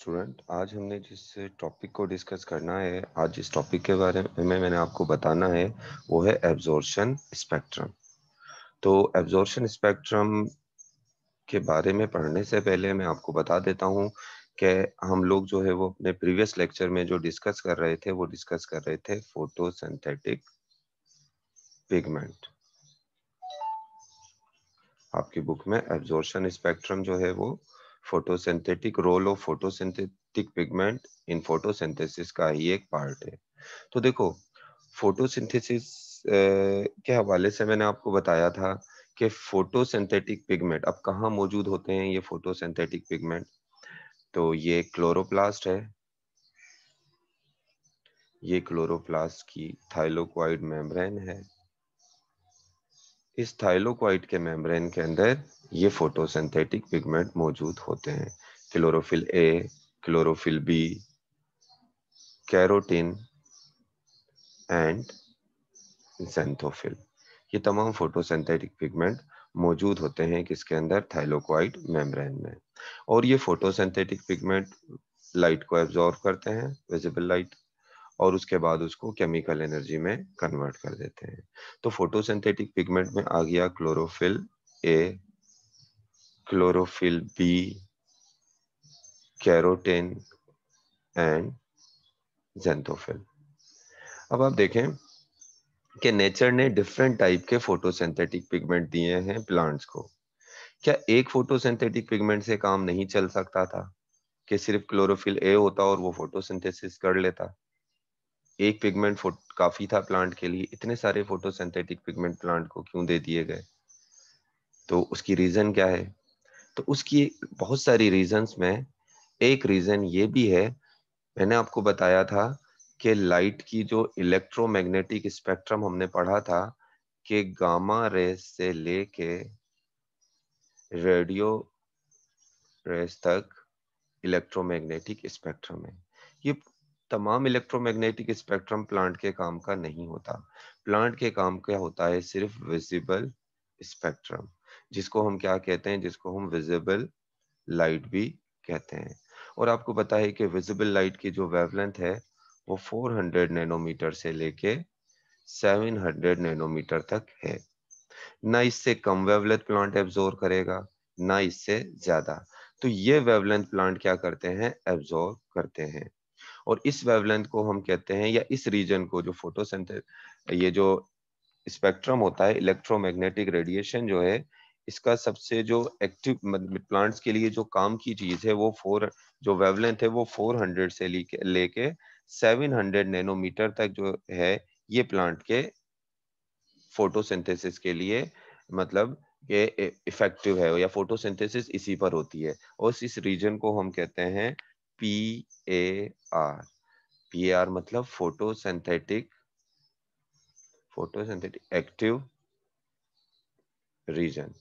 Student आज हमने जिस टॉपिक को डिस्कस करना है आज जिस टॉपिक के बारे में मैंने आपको बताना है वो है एब्जॉर्शन स्पेक्ट्रम तो एब्जॉर्शन स्पेक्ट्रम के बारे में पढ़ने से पहले मैं आपको बता देता हूँ कि हम लोग जो है वो अपने प्रीवियस लेक्चर में जो डिस्कस कर रहे थे वो डिस्कस कर रहे थे फोटो पिगमेंट आपकी बुक में एब्जॉर्शन स्पेक्ट्रम जो है वो photosynthetic role of photosynthetic pigment in photosynthesis का ही एक पार्ट है तो देखो फोटोसिंथेसिस के हवाले से मैंने आपको बताया था कि फोटोसिंथेटिक पिगमेंट अब कहाँ मौजूद होते हैं ये फोटोसिंथेटिक पिगमेंट तो ये क्लोरोप्लास्ट है ये क्लोरोप्लास्ट की थाइलोक्वाइड मेम्ब्रेन है इस थाइलोक्वाइट के मेम्ब्रेन के अंदर ये फोटोसिंथेटिक पिगमेंट मौजूद होते हैं chlorophyll A chlorophyll B carotene and xanthophyll ये तमाम फोटोसिंथेटिक पिगमेंट मौजूद होते हैं किसके अंदर थाइलोक्वाइट मेम्ब्रेन में और ये फोटोसिंथेटिक पिगमेंट लाइट को एब्जॉर्व करते हैं विजिबल लाइट और उसके बाद उसको केमिकल एनर्जी में कन्वर्ट कर देते हैं तो फोटोसिंथेटिक पिगमेंट में आ गया chlorophyll A chlorophyll B carotene and xanthophyll अब आप देखें कि नेचर ने डिफरेंट टाइप के फोटोसिंथेटिक पिगमेंट दिए हैं प्लांट्स को क्या एक फोटोसिंथेटिक पिगमेंट से काम नहीं चल सकता था कि सिर्फ क्लोरोफिल ए होता और वो फोटोसिंथेसिस कर लेता एक पिगमेंट काफी था प्लांट के लिए इतने सारे फोटोसिंथेटिक पिगमेंट प्लांट को क्यों दे दिए गए तो उसकी रीजन क्या है तो उसकी बहुत सारी रीजंस में एक रीजन ये भी है मैंने आपको बताया था कि लाइट की जो इलेक्ट्रोमैग्नेटिक स्पेक्ट्रम हमने पढ़ा था कि गामा रेस से लेके रेडियो रेस तक इलेक्ट्रोमैग्नेटिक स्पेक्ट्रम है ये तमाम इलेक्ट्रोमैग्नेटिक स्पेक्ट्रम प्लांट के काम का नहीं होता प्लांट के काम का होता है सिर्फ विजिबल स्पेक्ट्रम जिसको हम क्या कहते हैं जिसको हम विजिबल लाइट भी कहते हैं और आपको पता है कि विजिबल लाइट की जो वेवलेंथ है वो 400 नैनोमीटर से लेके 700 नैनोमीटर तक है ना इससे कम वेवलेंथ प्लांट एब्जोर्व करेगा ना इससे ज्यादा तो ये वेवलेंथ प्लांट क्या करते हैं एब्जोर्व करते हैं और इस वेवलेंथ को हम कहते हैं या इस रीजन को जो फोटोसेंथे ये जो स्पेक्ट्रम होता है इलेक्ट्रोमैग्नेटिक रेडिएशन जो है इसका सबसे जो एक्टिव प्लांट्स के लिए जो काम की चीज है वो फोर जो वेवलेंथ है वो 400 से लेके लेके 700 नैनोमीटर तक जो है ये प्लांट के फोटोसिंथेसिस के लिए मतलब ये इफेक्टिव है या फोटोसिंथेसिस इसी पर होती है और इस रीजन को हम कहते हैं P A R P A R मतलब फोटोसिंथेटिक फोटोसिंथेटिक एक्टिव रीजन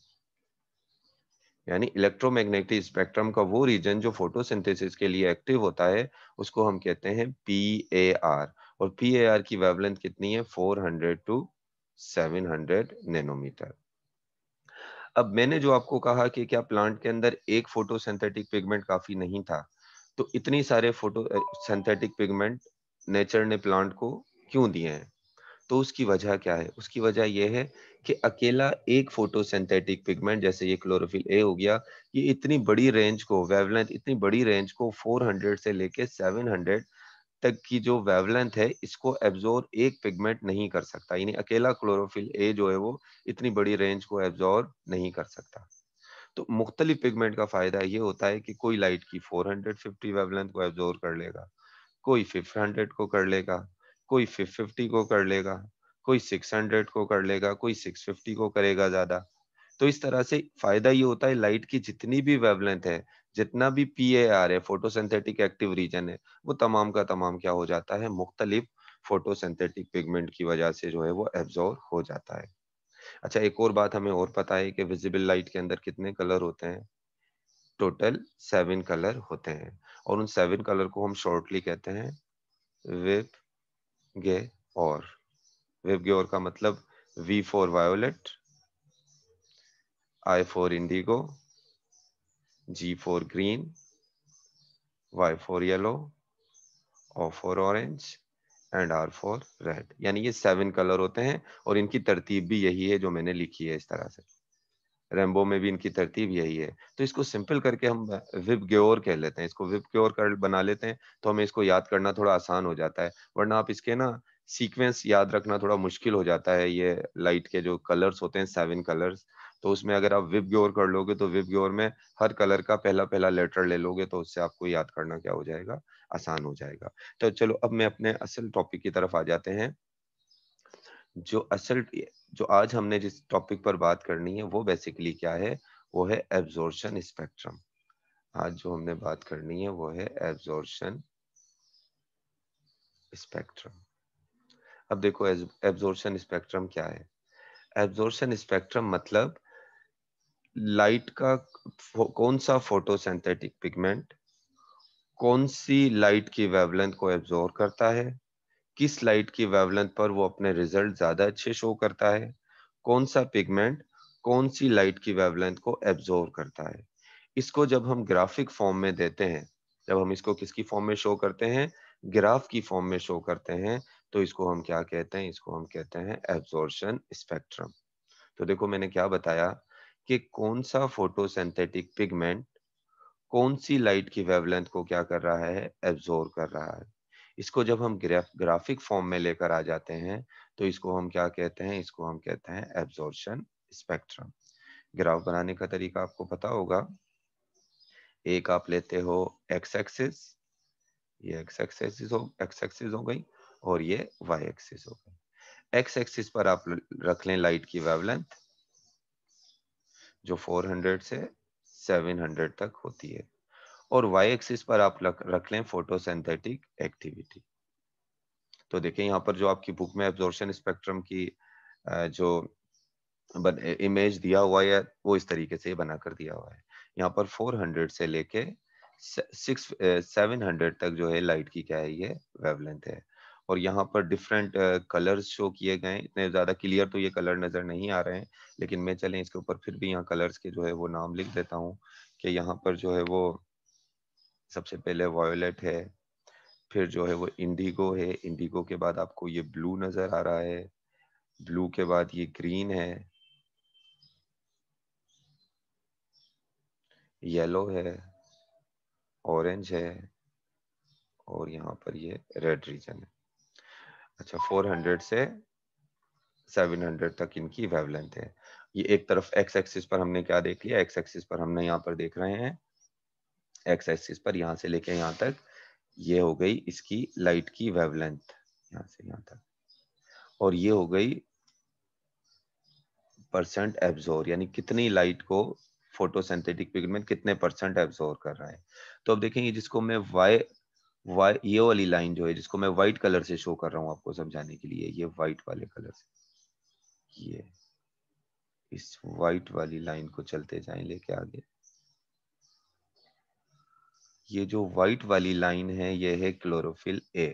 यानी इलेक्ट्रोमैग्नेटिक स्पेक्ट्रम का वो रीजन जो फोटोसिंथेसिस के लिए एक्टिव होता है उसको हम कहते हैं पी ए आर और पी ए आर की वेवलेंथ कितनी है 400 टू 700 नैनोमीटर अब मैंने जो आपको कहा कि क्या प्लांट के अंदर एक फोटोसिंथेटिक पिगमेंट काफी नहीं था तो इतनी सारे फोटो सिंथेटिक पिगमेंट नेचर ने प्लांट को क्यों दिए हैं तो उसकी वजह क्या है उसकी वजह यह है कि अकेला एक सिंथेटिक पिगमेंट जैसे ये क्लोरोफिल ए हो गया ये इतनी बड़ी रेंज को वेवलेंथ इतनी बड़ी रेंज को 400 से लेके 700 तक की जो वेवलेंथ है इसको एब्जॉर्व एक पिगमेंट नहीं कर सकता यानी अकेला क्लोरोफिल ए जो है वो इतनी बड़ी रेंज को एब्जॉर्व नहीं कर सकता तो मुख्तलिफ पिगमेंट का फायदा ये होता है कि कोई लाइट की 450 वेवलेंथ को एब्जोर कर लेगा कोई 500 को कर लेगा कोई 550 को कर लेगा कोई 600 को कर लेगा कोई 650 को करेगा ज्यादा तो इस तरह से फायदा ये होता है लाइट की जितनी भी वेवलेंथ है जितना भी पी ए आर है फोटोसेंथेटिक एक्टिव रीजन है वो तमाम का तमाम क्या हो जाता है मुख्तलिफ फोटोसेंथेटिक पिगमेंट की वजह से जो है वो एब्जॉर्व हो जाता है अच्छा एक और बात हमें और पता है कि विजिबल लाइट के अंदर कितने कलर होते हैं टोटल सेवन कलर होते हैं और उन सेवन कलर को हम शॉर्टली कहते हैं विप गे और वेब गे और का मतलब V for violet I for indigo G for green Y for yellow O for orange and R for red यानी ये सेवन कलर होते हैं और इनकी तरतीब भी यही है जो मैंने लिखी है इस तरह से रेम्बो में भी इनकी तरतीब यही है तो इसको सिंपल करके हम विप ग्योर कह लेते हैं इसको विप ग्योर कर बना लेते हैं तो हमें इसको याद करना थोड़ा आसान हो जाता है वरना आप इसके ना सीक्वेंस याद रखना थोड़ा मुश्किल हो जाता है ये लाइट के जो कलर्स होते हैं सेवन कलर्स तो उसमें अगर आप विप ग्योर कर लोगे तो विप ग्योर में हर कलर का पहला पहला लेटर ले लोगे तो उससे आपको याद करना क्या हो जाएगा आसान हो जाएगा तो चलो अब मैं अपने असल टॉपिक की तरफ आ जाते हैं जो असल जो आज हमने जिस टॉपिक पर बात करनी है वो बेसिकली क्या है वो है एब्जॉर्शन स्पेक्ट्रम आज जो हमने बात करनी है वो है एब्जॉर्शन स्पेक्ट्रम अब देखो एब्जॉर्शन स्पेक्ट्रम क्या है एब्जॉर्शन स्पेक्ट्रम मतलब लाइट का कौन सा फोटोसिंथेटिक पिगमेंट कौन सी लाइट की वेवलेंथ को एब्जॉर्व करता है किस लाइट की वेवलेंथ पर वो अपने रिजल्ट ज्यादा अच्छे शो करता है कौन सा पिगमेंट कौन सी लाइट की वेवलेंथ को एब्जॉर्व करता है इसको जब हम ग्राफिक फॉर्म में देते हैं जब हम इसको किसकी फॉर्म में शो करते हैं ग्राफ की फॉर्म में शो करते हैं तो इसको हम क्या कहते हैं इसको हम कहते हैं एब्जॉर्शन स्पेक्ट्रम तो देखो मैंने क्या बताया कि कौन सा फोटोसिंथेटिक पिगमेंट कौन सी लाइट की वेवलेंथ को क्या कर रहा है एब्जोर्व कर रहा है इसको जब हम ग्राफ, ग्राफिक फॉर्म में लेकर आ जाते हैं तो इसको हम क्या कहते हैं इसको हम कहते हैं एब्जॉर्शन स्पेक्ट्रम ग्राफ बनाने का तरीका आपको पता होगा एक आप लेते हो एक्स एक्सिस ये एक्स एक्सिस हो एक्स एक्सिस हो गई और ये वाई एक्सिस हो गई एक्स एक्सिस पर आप रख लें लाइट की वेवलेंथ जो 400 से 700 तक होती है और वाई एक्सिस पर आप रख लें फोटोसिंथेटिक एक्टिविटी तो देखें यहाँ पर जो आपकी बुक में एब्जॉर्शन स्पेक्ट्रम की जो इमेज दिया हुआ है वो इस तरीके से बना कर दिया हुआ है यहाँ पर 400 से लेके सिक्स सेवन हंड्रेड तक जो है लाइट की क्या है ये वेवलेंथ है और यहाँ पर डिफरेंट कलर्स शो किए गए इतने ज़्यादा क्लियर तो ये कलर नज़र नहीं आ रहे हैं लेकिन मैं चले इसके ऊपर फिर भी यहाँ कलर्स के जो है वो नाम लिख देता हूँ कि यहाँ पर जो है वो सबसे पहले वायोलेट है फिर जो है वो इंडिगो है इंडिगो के बाद आपको ये ब्लू नज़र आ रहा है ब्लू के बाद ये ग्रीन है येलो है ऑरेंज है और यहाँ पर ये रेड रीजन है अच्छा 400 से 700 तक इनकी वेवलेंथ है ये एक तरफ एक्स एक्सिस पर हमने क्या देख लिया एक्स एक्सिस पर हमने यहाँ पर देख रहे हैं एक्स एक्सिस पर यहाँ से लेके यहाँ तक ये हो गई इसकी लाइट की वेवलेंथ यहाँ से यहाँ तक और ये हो गई परसेंट एब्जोर यानी कितनी लाइट को फोटोसिंथेटिक पिगमेंट कितने परसेंट एब्जोर कर रहा है तो अब देखेंगे जिसको मैं वाई ये वाली लाइन जो है जिसको मैं व्हाइट कलर से शो कर रहा हूं आपको समझाने के लिए ये व्हाइट वाले कलर से ये इस व्हाइट वाली लाइन को चलते जाए लेके आगे ये जो व्हाइट वाली लाइन है ये है क्लोरोफिल ए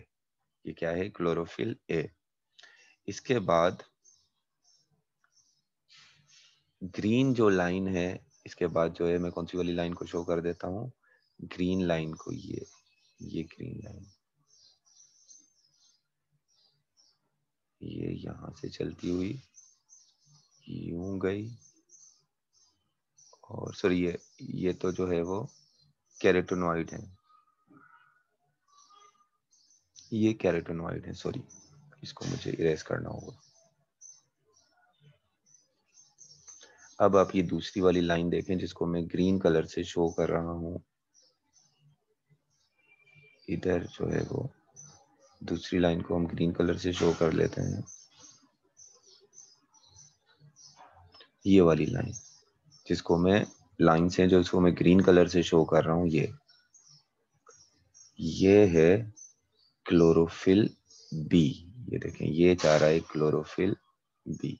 ये क्या है क्लोरोफिल ए इसके बाद ग्रीन जो लाइन है इसके बाद जो है मैं कौन सी वाली लाइन को शो कर देता हूँ ग्रीन लाइन को ये ये ग्रीन लाइन ये यहां से चलती हुई यूं गई और सॉरी ये ये तो जो है वो कैरेटोनॉइड है ये कैरेटोनॉइड है सॉरी इसको मुझे इरेज करना होगा अब आप ये दूसरी वाली लाइन देखें जिसको मैं ग्रीन कलर से शो कर रहा हूं इधर जो है वो दूसरी लाइन को हम ग्रीन कलर से शो कर लेते हैं ये वाली लाइन जिसको मैं लाइन से जो इसको मैं ग्रीन कलर से शो कर रहा हूँ ये ये है क्लोरोफिल बी ये देखें ये चाह रहा है क्लोरोफिल बी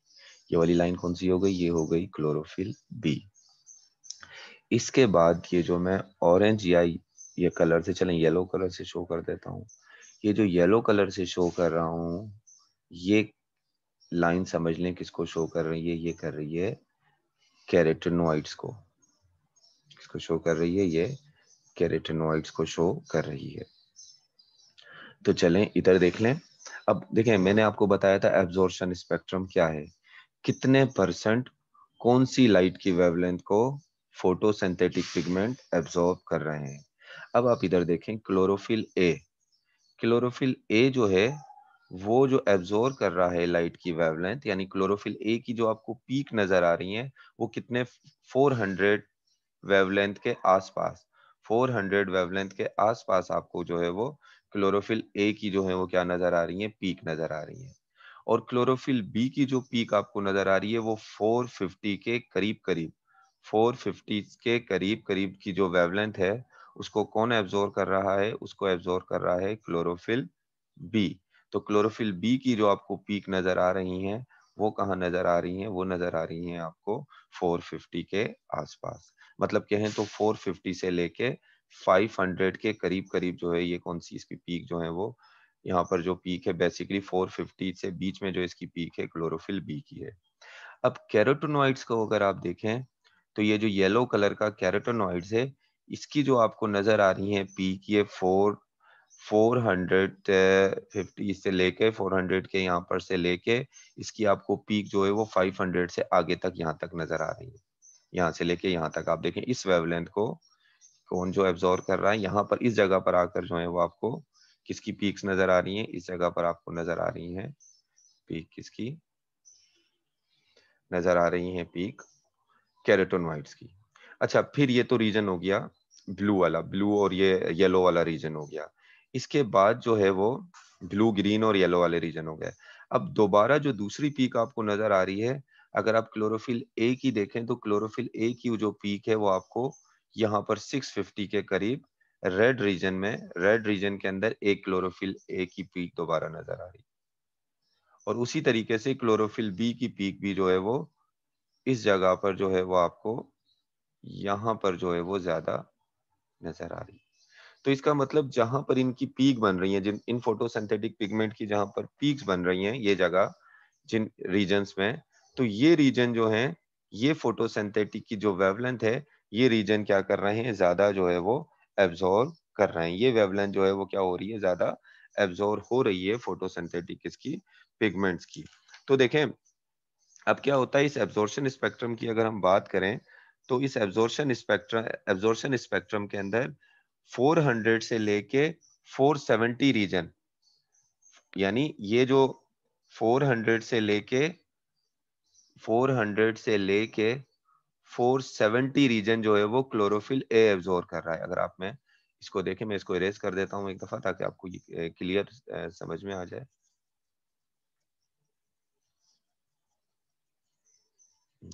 ये वाली लाइन कौन सी हो गई ये हो गई क्लोरोफिल बी इसके बाद ये जो मैं ऑरेंज या ये कलर से चलें येलो कलर से शो कर देता हूँ ये जो येलो कलर से शो कर रहा हूँ ये लाइन समझ लें किसको शो कर रही है ये कर रही है कैरेटनोइड्स को किसको शो कर रही है ये कैरेटनोइड्स को शो कर रही है तो चलें इधर देख लें अब देखें मैंने आपको बताया था एब्जॉर्शन स्पेक्ट्रम क्या है कितने परसेंट कौन सी लाइट की वेवलेंथ को फोटोसिंथेटिक पिगमेंट एब्जॉर्ब कर रहे हैं अब आप इधर देखें क्लोरोफिल ए क्लोरोफिल ए जो है वो जो एब्जोर कर रहा है लाइट की वेवलेंथ यानी क्लोरोफिल ए की जो आपको पीक नजर आ रही है वो कितने 400 वेवलेंथ के आसपास 400 वेवलेंथ के आसपास आपको जो है वो क्लोरोफिल ए की जो है वो क्या नजर आ रही है पीक नजर आ रही है और क्लोरोफिल बी की जो पीक आपको नजर आ रही है वो फोर के करीब करीब फोर के करीब करीब की जो वेवलेंथ है उसको कौन एब्जोर कर रहा है उसको एब्जोर कर रहा है क्लोरोफिल बी तो क्लोरोफिल बी की जो आपको पीक नजर आ रही है वो कहाँ नजर आ रही है वो नजर आ रही है आपको 450 के आसपास मतलब कहें तो 450 से लेके 500 के करीब करीब जो है ये कौन सी इसकी पीक जो है वो यहाँ पर जो पीक है बेसिकली 450 से बीच में जो इसकी पीक है क्लोरोफिल बी की है अब कैरोटोनॉइड्स को अगर आप देखें तो ये जो येलो कलर का कैरोटोनॉइड्स है इसकी जो आपको नजर आ रही है पीक ये फोर फोर हंड्रेड फिफ्टी से लेके फोर हंड्रेड के यहाँ पर से लेके इसकी आपको पीक जो है वो फाइव हंड्रेड से आगे तक यहाँ तक नजर आ रही है यहाँ से लेके यहाँ तक आप देखें इस वेवलेंथ को कौन जो एब्जॉर्व कर रहा है यहाँ पर इस जगह पर आकर जो है वो आपको किसकी पीक नजर आ रही है इस जगह पर आपको नजर आ रही है पीक किसकी नजर आ रही है पीक कैरेटोनवाइट्स की अच्छा फिर ये तो रीजन हो गया ब्लू वाला ब्लू और ये येलो वाला रीजन हो गया इसके बाद जो है वो ब्लू ग्रीन और येलो वाले रीजन हो गए अब दोबारा जो दूसरी पीक आपको नजर आ रही है अगर आप क्लोरोफिल ए की देखें तो क्लोरोफिल ए की जो पीक है वो आपको यहाँ पर 650 के करीब रेड रीजन में रेड रीजन के अंदर एक क्लोरोफिल ए की पीक दोबारा नजर आ रही और उसी तरीके से क्लोरोफिल बी की पीक भी जो है वो इस जगह पर जो है वो आपको यहाँ पर जो है वो ज्यादा नजर आ रही है तो इसका मतलब जहां पर इनकी पीक बन रही है जिन इन फोटोसिंथेटिक पिगमेंट की जहां पर पीक्स बन रही हैं ये जगह जिन रीजन में तो ये रीजन जो है ये फोटोसिंथेटिक की जो वेवलेंथ है ये रीजन क्या कर रहे हैं ज्यादा जो है वो एब्जॉर्व कर रहे हैं ये वेवलेंथ जो है वो क्या हो रही है ज्यादा एब्जॉर्व हो रही है फोटोसिंथेटिक इसकी पिगमेंट्स की तो देखें अब क्या होता है इस एब्जॉर्शन स्पेक्ट्रम की अगर हम बात करें तो इस एब्जॉर्शन स्पेक्ट्रम एब्जॉर्शन स्पेक्ट्रम के अंदर 400 से लेके 470 रीजन यानी ये जो 400 से लेके 400 से लेके 470 रीजन जो है वो क्लोरोफिल ए एब्जॉर्व कर रहा है अगर आप में इसको देखें मैं इसको इरेज कर देता हूँ एक दफा ताकि आपको ये क्लियर समझ में आ जाए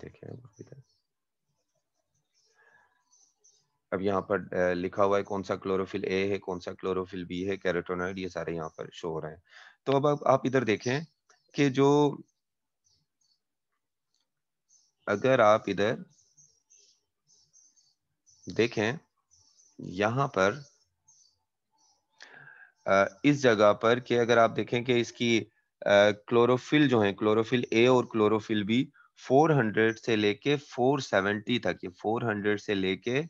देखिए अब यहाँ पर लिखा हुआ है कौन सा क्लोरोफिल ए है कौन सा क्लोरोफिल बी है कैरेटोनाइड ये सारे यहाँ पर शो हो रहे हैं तो अब आप, आप इधर देखें कि जो अगर आप इधर देखें यहां पर इस जगह पर कि अगर आप देखें कि इसकी क्लोरोफिल जो है क्लोरोफिल ए और क्लोरोफिल बी 400 से लेके 470 तक ये 400 से लेके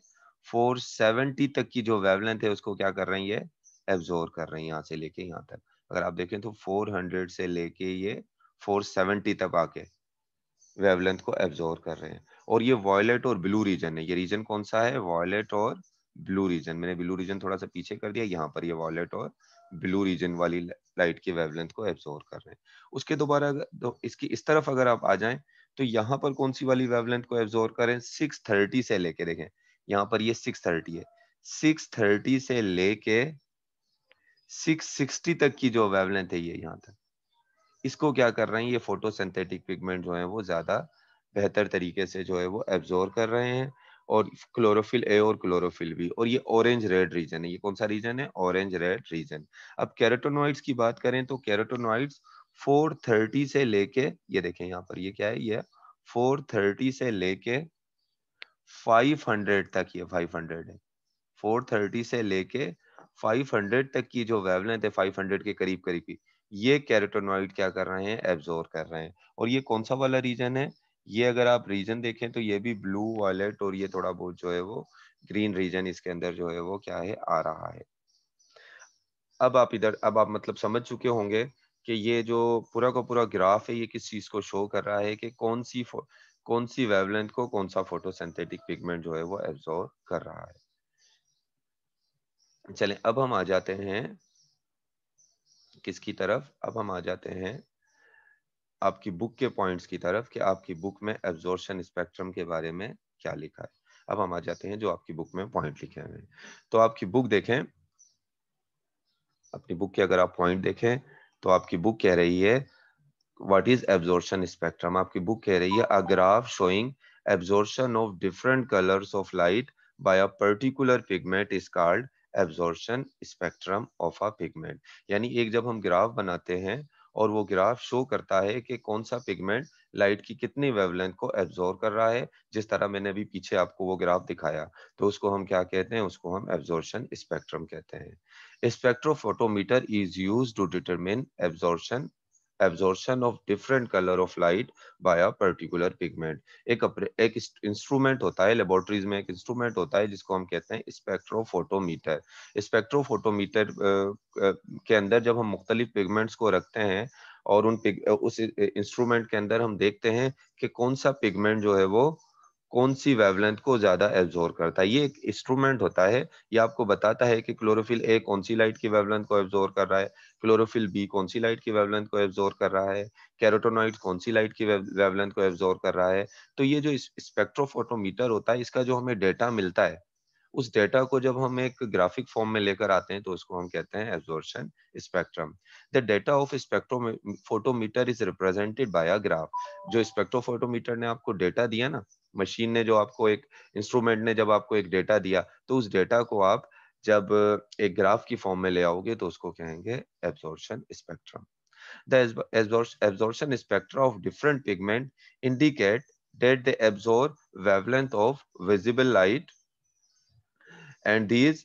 470 तक की जो वेवलेंथ है उसको क्या कर रही है एब्जोर कर रही है यहाँ से लेके यहाँ तक अगर आप देखें तो 400 से लेके ये 470 तक आके वेवलेंथ को एब्जोर कर रहे हैं और ये वॉयलेट और ब्लू रीजन है ये रीजन कौन सा है वॉयलेट और ब्लू रीजन मैंने ब्लू रीजन थोड़ा सा पीछे कर दिया यहाँ पर ये वॉयलेट और ब्लू रीजन वाली लाइट की वेवलेंथ को एब्जोर कर रहे हैं उसके दोबारा तो इसकी इस तरफ अगर आप आ जाएं तो यहाँ पर कौन सी वाली वेवलेंथ को एब्जोर करें 630 से लेके देखें यहाँ पर ये सिक्स थर्टी है सिक्स थर्टी से लेके सिक्स सिक्सटी तक की जो वेवलेंथ है ये यहाँ तक इसको क्या कर रहे हैं ये फोटोसिंथेटिक पिगमेंट जो है वो ज्यादा बेहतर तरीके से जो है वो एब्जॉर्व कर रहे हैं और क्लोरोफिल ए और क्लोरोफिल बी और ये ऑरेंज रेड रीजन है ये कौन सा रीजन है ऑरेंज रेड रीजन अब कैरेटोनॉइड्स की बात करें तो कैरेटोनॉइड्स 430 से लेके ये देखें यहाँ पर ये क्या है ये 430 से लेके 500 तक ये 500 है 430 से लेके 500 तक की जो वेवलेंथ है 500 के करीब करीब की ये कैरेटोनॉइड क्या कर रहे हैं एब्जोर कर रहे हैं और ये कौन सा वाला रीजन है ये अगर आप रीजन देखें तो ये भी ब्लू वॉलेट और ये थोड़ा बहुत जो है वो ग्रीन रीजन इसके अंदर जो है वो क्या है आ रहा है अब आप इधर अब आप मतलब समझ चुके होंगे कि ये जो पूरा का पूरा ग्राफ है ये किस चीज को शो कर रहा है कि कौन सी कौन सी वेवलेंथ को कौन सा फोटोसिंथेटिक पिगमेंट जो है वो एब्जॉर्व कर रहा है चले अब हम आ जाते हैं किसकी तरफ अब हम आ जाते हैं आपकी बुक के पॉइंट्स की तरफ कि आपकी बुक में एब्जॉर्शन स्पेक्ट्रम के बारे में क्या लिखा है अब हम आ जाते हैं जो आपकी बुक में पॉइंट लिखे हुए हैं तो आपकी बुक देखें अपनी बुक के अगर आप पॉइंट देखें तो आपकी बुक कह रही है व्हाट इज एब्जॉर्शन स्पेक्ट्रम आपकी बुक कह रही है a graph showing absorption of different colours of light by a particular pigment is called absorption spectrum of a pigment यानी एक जब हम ग्राफ बनाते हैं और वो ग्राफ शो करता है कि कौन सा पिगमेंट लाइट की कितनी वेवलेंथ को एब्जॉर्व कर रहा है जिस तरह मैंने अभी पीछे आपको वो ग्राफ दिखाया तो उसको हम क्या कहते हैं उसको हम एब्जोर्शन स्पेक्ट्रम कहते हैं spectrophotometer is used to determine absorption absorption of different colour of light by a particular pigment एक एक इंस्ट्रूमेंट होता है लेबोरेटरीज में एक इंस्ट्रूमेंट होता है जिसको हम कहते हैं स्पेक्ट्रोफोटोमीटर स्पेक्ट्रोफोटोमीटर के अंदर जब हम मुख्तलिफ पिगमेंट्स को रखते हैं और उन पिग उस इंस्ट्रूमेंट के अंदर हम देखते हैं कि कौन सा पिगमेंट जो है वो कौन सी वेवलेंथ को ज्यादा एब्जोर करता है ये एक इंस्ट्रूमेंट होता है ये आपको बताता है कि क्लोरोफिल ए कौन सी लाइट की वेवलेंथ को एब्जोर्व कर रहा है क्लोरोफिल बी कौन सी लाइट की वेवलेंथ को एब्जोर्व कर रहा है कैरोटोनॉइड कौन सी लाइट की वेवलेंथ को एब्जोर्व कर रहा है तो ये जो स्पेक्ट्रोफोटोमीटर होता है इसका जो हमें डेटा मिलता है उस डेटा को जब हम एक ग्राफिक फॉर्म में लेकर आते हैं तो उसको हम कहते हैं absorption spectrum the data of spectrophotometer is represented by a graph जो स्पेक्ट्रोफोटोमीटर ने आपको डेटा दिया ना मशीन ने जो आपको एक इंस्ट्रूमेंट ने जब आपको एक डेटा दिया तो उस डेटा को आप जब एक ग्राफ की फॉर्म में ले आओगे तो उसको कहेंगे absorption spectrum absorption spectra of different pigment indicate that the wavelength of visible light and these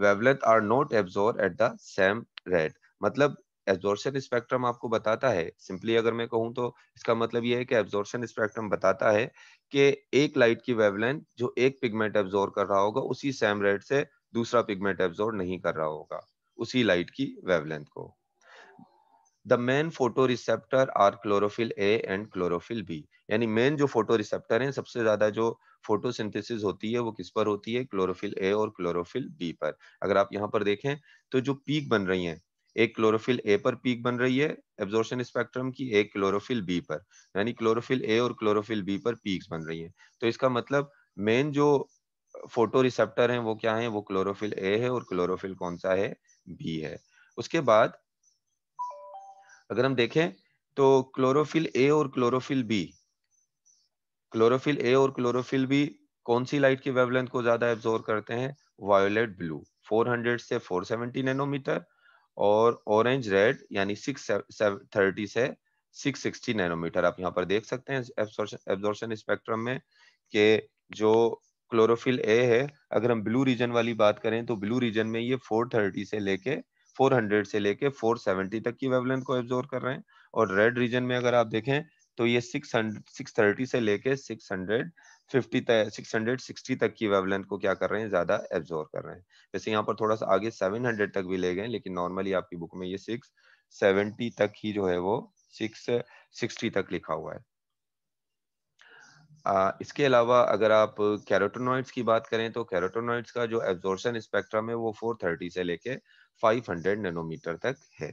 wavelength are not absorb at the same rate मतलब एब्जॉर्शन स्पेक्ट्रम आपको बताता है सिंपली अगर मैं कहूँ तो इसका मतलब ये है कि एब्जॉर्शन स्पेक्ट्रम बताता है कि एक लाइट की वेवलेंथ जो एक पिगमेंट एब्जॉर्व कर रहा होगा उसी सेम रेट से दूसरा पिगमेंट एब्जॉर्व नहीं कर रहा होगा उसी लाइट की वेवलेंथ को the main photoreceptor are chlorophyll A and chlorophyll B यानी मेन जो फोटो रिसेप्टर है सबसे ज्यादा जो फोटोसिंथेसिस होती है वो किस पर होती है क्लोरोफिल ए और क्लोरोफिल बी पर अगर आप यहाँ पर देखें तो जो पीक बन रही है एक क्लोरोफिल ए पर पीक बन रही है एब्जॉर्शन स्पेक्ट्रम की एक क्लोरोफिल बी पर यानी क्लोरोफिल ए और क्लोरोफिल बी पर पीक बन रही है तो इसका मतलब मेन जो फोटो रिसेप्टर है वो क्या है वो क्लोरोफिल ए है और क्लोरोफिल कौन सा है बी है उसके बाद अगर हम देखें तो क्लोरोफिल ए और क्लोरोफिल बी क्लोरोफिल ए और क्लोरोफिल बी कौन सी लाइट की वेवलेंथ को ज्यादा एब्जोर्व करते हैं वायोलेट ब्लू 400 से 470 नैनोमीटर और ऑरेंज रेड यानी सिक्स थर्टी से सिक्सटी नैनोमीटर आप यहाँ पर देख सकते हैं एब्जॉर्शन स्पेक्ट्रम में के जो क्लोरोफिल ए है अगर हम ब्लू रीजन वाली बात करें तो ब्लू रीजन में ये 430 से लेके 400 से लेके 470 तक की वेवलेंथ को एब्जॉर्व कर रहे हैं और रेड रीजन में अगर आप देखें तो ये 600 630 से लेके 600 फिफ्टी तक सिक्स हंड्रेड सिक्सटी तक की वेवलेंथ को क्या कर रहे हैं ज्यादा एब्जॉर्व कर रहे हैं जैसे यहाँ पर थोड़ा सा आगे सेवन हंड्रेड तक भी ले गए लेकिन नॉर्मली आपकी बुक में ये सिक्स सेवेंटी तक ही जो है वो सिक्स सिक्सटी तक लिखा हुआ है आ, इसके अलावा अगर आप कैरोटोनॉइड्स की बात करें तो कैरोटोनॉइड्स का जो एब्जॉर्शन स्पेक्ट्रम है वो फोर थर्टी से लेके फाइव हंड्रेड नैनोमीटर तक है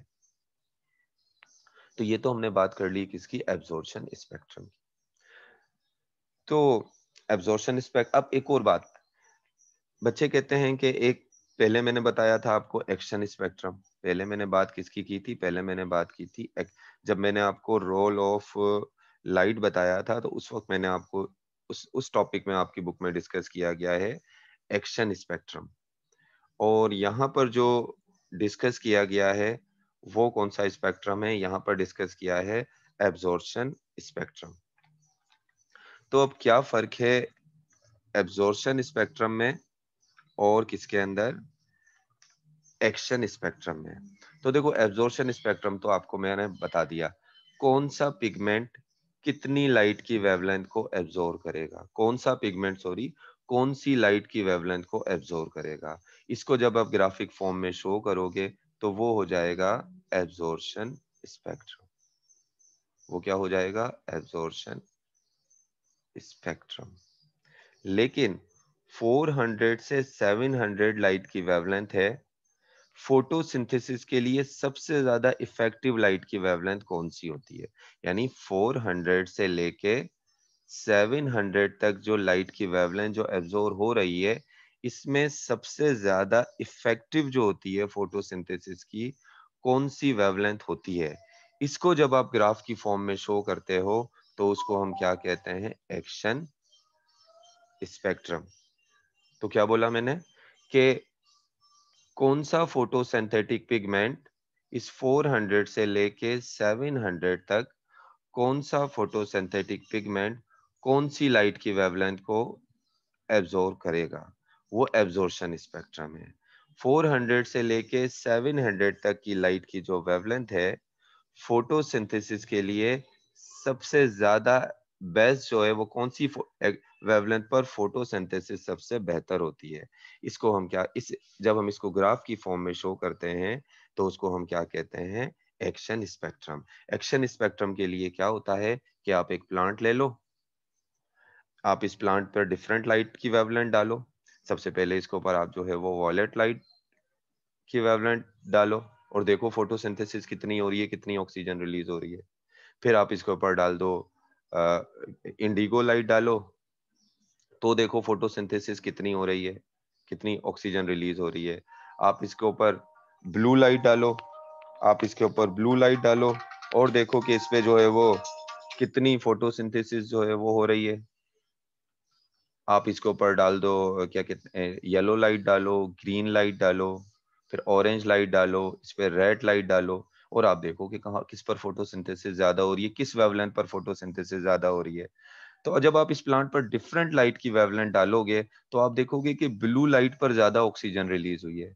तो ये तो हमने बात कर ली किसकी एब्जॉर्शन स्पेक्ट्रम की तो एब्जॉर्शन स्पेक्ट अब एक और बात बच्चे कहते हैं कि एक पहले मैंने बताया था आपको एक्शन स्पेक्ट्रम पहले मैंने बात किसकी की थी पहले मैंने बात की थी जब मैंने आपको रोल ऑफ लाइट बताया था तो उस वक्त मैंने आपको उस उस टॉपिक में आपकी बुक में डिस्कस किया गया है एक्शन स्पेक्ट्रम और यहाँ पर जो डिस्कस किया गया है वो कौन सा स्पेक्ट्रम है यहाँ पर डिस्कस किया है एब्जॉर्शन स्पेक्ट्रम तो अब क्या फर्क है एब्जॉर्शन स्पेक्ट्रम में और किसके अंदर एक्शन स्पेक्ट्रम में तो देखो एब्जॉर्शन स्पेक्ट्रम तो आपको मैंने बता दिया कौन सा पिगमेंट कितनी लाइट की वेवलेंथ को एब्जॉर्व करेगा कौन सा पिगमेंट सॉरी कौन सी लाइट की वेवलेंथ को एब्जॉर्व करेगा इसको जब आप ग्राफिक फॉर्म में शो करोगे तो वो हो जाएगा एब्जॉर्शन स्पेक्ट्रम वो क्या हो जाएगा एब्जॉर्शन स्पेक्ट्रम लेकिन 400 से 700 लाइट की वेवलेंथ है फोटोसिंथेसिस के लिए सबसे ज्यादा इफेक्टिव लाइट की वेवलेंथ कौन सी होती है यानी 400 से लेके 700 तक जो लाइट की वेवलेंथ जो एब्जोर हो रही है इसमें सबसे ज्यादा इफेक्टिव जो होती है फोटोसिंथेसिस की कौन सी वेवलेंथ होती है इसको जब आप ग्राफ की फॉर्म में शो करते हो तो उसको हम क्या कहते हैं एक्शन स्पेक्ट्रम तो क्या बोला मैंने कि कौन सा फोटोसिंथेटिक पिगमेंट इस 400 से लेके 700 तक कौन सा फोटोसिंथेटिक पिगमेंट कौन सी लाइट की वेवलेंथ को एब्जोर्व करेगा वो एब्जोर्शन स्पेक्ट्रम है 400 से लेके 700 तक की लाइट की जो वेवलेंथ है फोटोसिंथेसिस के लिए सबसे ज्यादा बेस्ट जो है वो कौन सी वेवलेंथ पर फोटोसिंथेसिस सबसे बेहतर होती है इसको हम क्या इस जब हम इसको ग्राफ की फॉर्म में शो करते हैं तो उसको हम क्या कहते हैं एक्शन स्पेक्ट्रम एक्शन स्पेक्ट्रम के लिए क्या होता है कि आप एक प्लांट ले लो आप इस प्लांट पर डिफरेंट लाइट की वेवलेंथ डालो सबसे पहले इसके ऊपर आप जो है वो वॉलेट लाइट की वेवलेंथ डालो और देखो फोटोसिंथेसिस कितनी हो रही है कितनी ऑक्सीजन रिलीज हो रही है फिर आप इसके ऊपर डाल दो इंडिगो लाइट डालो तो देखो फोटोसिंथेसिस कितनी हो रही है कितनी ऑक्सीजन रिलीज हो रही है आप इसके ऊपर ब्लू लाइट डालो आप इसके ऊपर ब्लू लाइट डालो और देखो कि इसपे जो है वो कितनी फोटोसिंथेसिस जो है वो हो रही है आप इसके ऊपर डाल दो क्या कितने येलो लाइट डालो ग्रीन लाइट डालो फिर ऑरेंज लाइट डालो इस पर रेड लाइट डालो और आप देखो कि कहा किस पर फोटोसिंथेसिस ज्यादा हो रही है किस वेवलेंथ पर फोटोसिंथेसिस ज्यादा हो रही है तो जब आप इस प्लांट पर डिफरेंट लाइट की वेवलेंथ डालोगे तो आप देखोगे कि ब्लू लाइट पर ज्यादा ऑक्सीजन रिलीज हुई है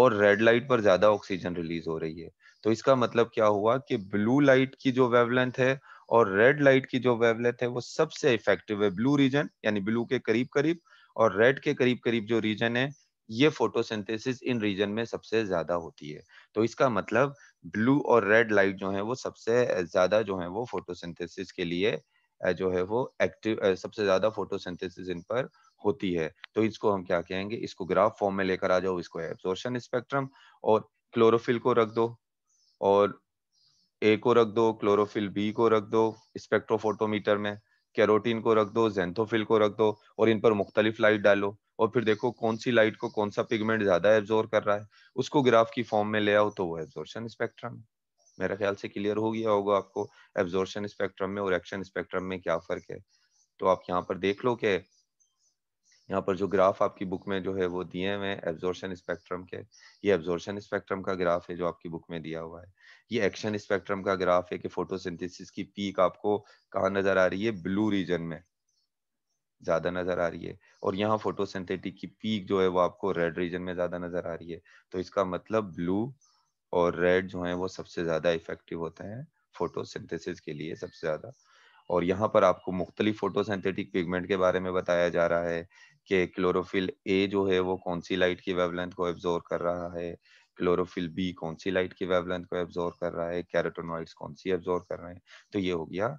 और रेड लाइट पर ज्यादा ऑक्सीजन रिलीज हो रही है तो इसका मतलब क्या हुआ कि ब्लू लाइट की जो वेवलेंथ है और रेड लाइट की जो वेवलेंथ है वो सबसे इफेक्टिव है ब्लू रीजन यानी ब्लू के करीब करीब और रेड के करीब करीब जो रीजन है ये फोटोसिंथेसिस इन रीजन में सबसे ज्यादा होती है तो इसका मतलब ब्लू और रेड लाइट जो है वो सबसे ज्यादा जो है वो फोटोसिंथेसिस के लिए जो है वो एक्टिव सबसे ज्यादा फोटोसिंथेसिस इन पर होती है तो इसको हम क्या कहेंगे इसको ग्राफ फॉर्म में लेकर आ जाओ इसको एब्जॉर्शन स्पेक्ट्रम और क्लोरोफिल को रख दो और ए को रख दो क्लोरोफिल बी को रख दो स्पेक्ट्रोफोटोमीटर में कैरोटीन को रख दो जेंथोफिल को रख दो और इन पर मुख्तलिफ लाइट डालो और फिर देखो कौन सी लाइट को कौन सा पिगमेंट ज्यादा एब्जोर्व कर रहा है उसको ग्राफ की फॉर्म में ले आओ तो वो एब्जॉर्शन स्पेक्ट्रम मेरा ख्याल से क्लियर हो गया होगा आपको एब्जॉर्शन स्पेक्ट्रम में और एक्शन स्पेक्ट्रम में क्या फर्क है तो आप यहाँ पर देख लो के यहाँ पर जो ग्राफ आपकी बुक में जो है वो दिए हुए हैं एब्जॉर्शन स्पेक्ट्रम के ये एब्जॉर्शन स्पेक्ट्रम का ग्राफ है जो आपकी बुक में दिया हुआ है ये एक्शन स्पेक्ट्रम का ग्राफ है कि फोटोसिंथेसिस की पीक आपको कहा नजर आ रही है ब्लू रीजन में ज्यादा नजर आ रही है और यहाँ फोटोसिंथेटिक की पीक जो है वो आपको रेड रीजन में ज्यादा नजर आ रही है तो इसका मतलब ब्लू और रेड जो है वो सबसे ज्यादा इफेक्टिव होते हैं फोटोसिंथेसिस के लिए सबसे ज्यादा और यहाँ पर आपको मुख्तलि फोटोसिंथेटिक पिगमेंट के बारे में बताया जा रहा है कि क्लोरोफिल ए जो है वो कौन सी लाइट की वेवलेंथ को एब्जोर्व कर रहा है क्लोरोफिल बी कौन सी लाइट की वेवलेंथ को एब्जोर्व कर रहा है कैरोटोनॉइड्स कौन सी एब्जोर्व कर रहे हैं तो ये हो गया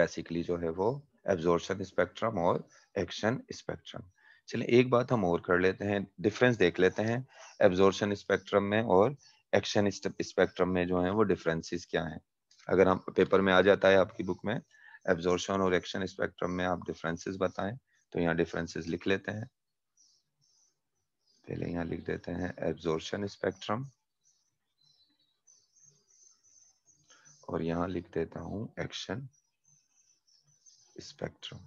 बेसिकली जो है वो एब्जॉर्शन स्पेक्ट्रम और एक्शन स्पेक्ट्रम चलिए एक बात हम और कर लेते हैं डिफरेंस देख लेते हैं एब्जॉर्शन स्पेक्ट्रम में और एक्शन स्पेक्ट्रम में जो है वो डिफरेंसेस क्या है अगर हम पेपर में आ जाता है आपकी बुक में एब्जॉर्शन और एक्शन स्पेक्ट्रम में आप डिफरेंसेस बताएं तो यहाँ डिफरेंसेस लिख लेते हैं पहले यहाँ लिख देते हैं एब्जॉर्शन स्पेक्ट्रम और यहाँ लिख देता हूं एक्शन स्पेक्ट्रम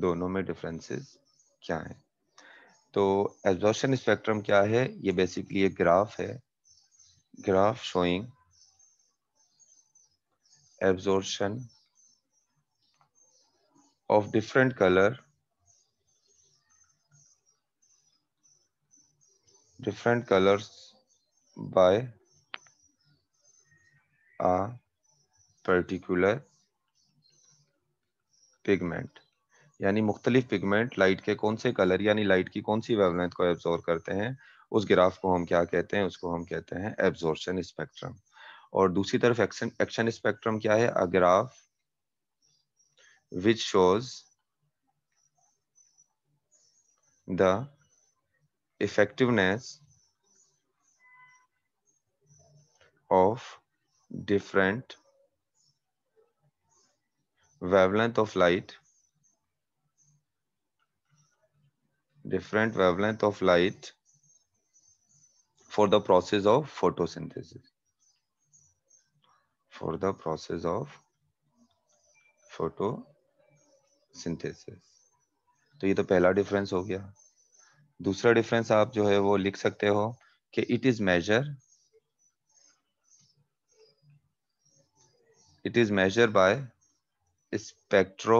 दोनों में डिफरेंसेस क्या है तो एब्जॉर्शन स्पेक्ट्रम क्या है ये बेसिकली एक ग्राफ है graph showing absorption of different colour different colours by a particular pigment यानी मुख्तलिफ पिगमेंट लाइट के कौन से कलर यानी लाइट की कौन सी वेवलेंथ को एब्जॉर्व करते हैं उस ग्राफ को हम क्या कहते हैं उसको हम कहते हैं एब्जॉर्शन स्पेक्ट्रम और दूसरी तरफ एक्शन एक्शन स्पेक्ट्रम क्या है a graph which shows the effectiveness of different wavelength of light different wavelength of light for the process of photosynthesis for the process of photosynthesis तो ये तो पहला डिफरेंस हो गया दूसरा डिफरेंस आप जो है वो लिख सकते हो कि it is measure it is measure by 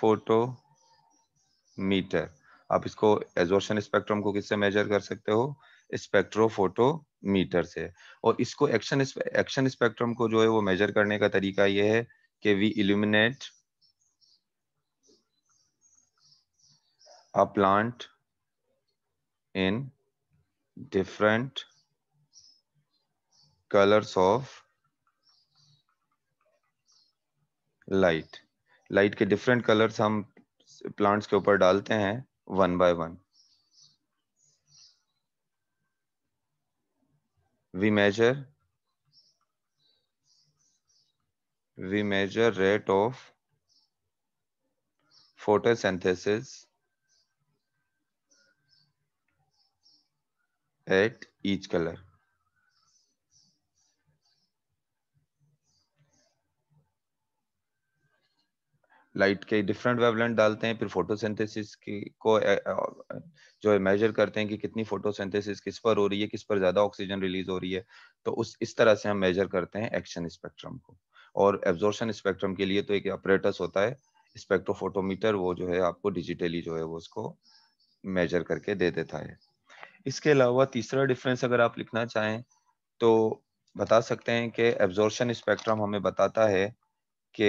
spectrophotometer आप इसको एजोर्शन स्पेक्ट्रम को किससे मेजर कर सकते हो स्पेक्ट्रो फोटोमीटर से और इसको एक्शन एक्शन स्पेक्ट्रम को जो है वो मेजर करने का तरीका ये है कि we illuminate a plant in different colours of light light के डिफरेंट कलर्स हम प्लांट्स के ऊपर डालते हैं one by one we measure we measure rate of photosynthesis at each colour light के डिफरेंट वेवलेंट डालते हैं फिर फोटोसिंथेसिस की को जो है मेजर करते हैं कि कितनी फोटोसिंथेसिस किस पर हो रही है किस पर ज्यादा ऑक्सीजन रिलीज हो रही है तो उस इस तरह से हम मेजर करते हैं एक्शन स्पेक्ट्रम को और एब्जॉर्शन स्पेक्ट्रम के लिए तो एक ऑपरेटस होता है स्पेक्ट्रोफोटोमीटर वो जो है आपको डिजिटली जो है वो उसको मेजर करके दे देता है इसके अलावा तीसरा डिफरेंस अगर आप लिखना चाहें तो बता सकते हैं कि एब्जॉर्शन स्पेक्ट्रम हमें बताता है कि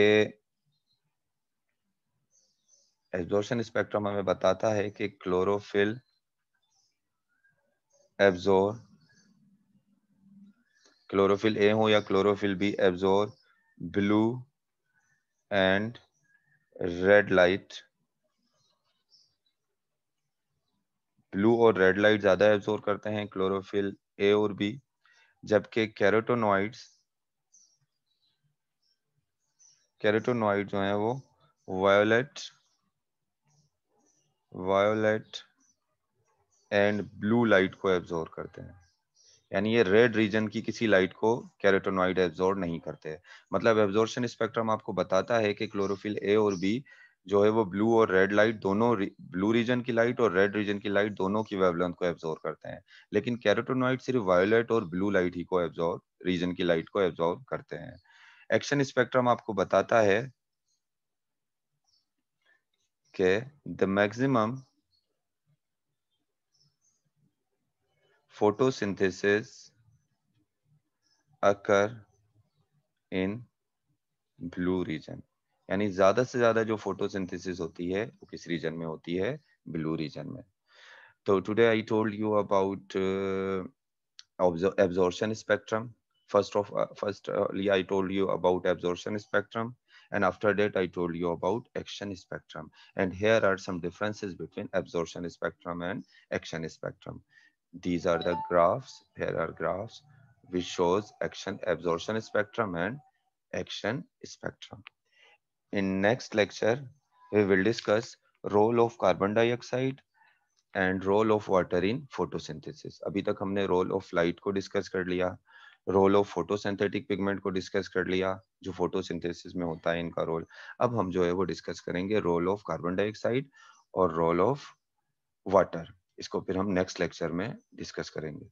एब्जॉर्शन स्पेक्ट्रम हमें बताता है कि क्लोरोफिल एब्जोर क्लोरोफिल ए हो या chlorophyll B absorb blue and red light blue और रेड लाइट ज्यादा एब्जोर करते हैं क्लोरोफिल ए और बी जबकि कैरेटोनोइड्स कैरेटोनोइड जो है वो violet violet and blue light को एब्जॉर्व करते हैं यानी ये रेड रीजन की किसी लाइट को कैरेटोनॉइड एब्जॉर्व नहीं करते मतलब एब्जॉर्शन स्पेक्ट्रम आपको बताता है कि क्लोरोफिल ए और बी जो है वो ब्लू और रेड लाइट दोनों ब्लू रीजन की लाइट और रेड रीजन की लाइट दोनों की वेवलेंथ को एब्जॉर्व करते हैं लेकिन कैरेटोनॉइड सिर्फ वायोलेट और ब्लू लाइट ही को एब्जॉर्व रीजन की लाइट को एब्जॉर्व करते हैं एक्शन स्पेक्ट्रम आपको बताता है Okay, the maximum photosynthesis occur in blue region. यानी ज्यादा से ज्यादा जो फोटोसिंथेसिस होती है वो किस रीजन में होती है ब्लू रीजन में तो today I told you about absorption spectrum first of first I told you about absorption spectrum And after that, I told you about action spectrum. And here are some differences between absorption spectrum and action spectrum. These are the graphs. Here are graphs which shows action absorption spectrum and action spectrum. In next lecture, we will discuss role of carbon dioxide and role of water in photosynthesis. अभी तक हमने role of light को discuss कर role of photosynthetic pigment को discuss कर लिया जो photosynthesis में होता है इनका रोल अब हम जो है वो डिस्कस करेंगे रोल ऑफ कार्बन डाइऑक्साइड और रोल ऑफ वाटर इसको फिर हम नेक्स्ट लेक्चर में डिस्कस करेंगे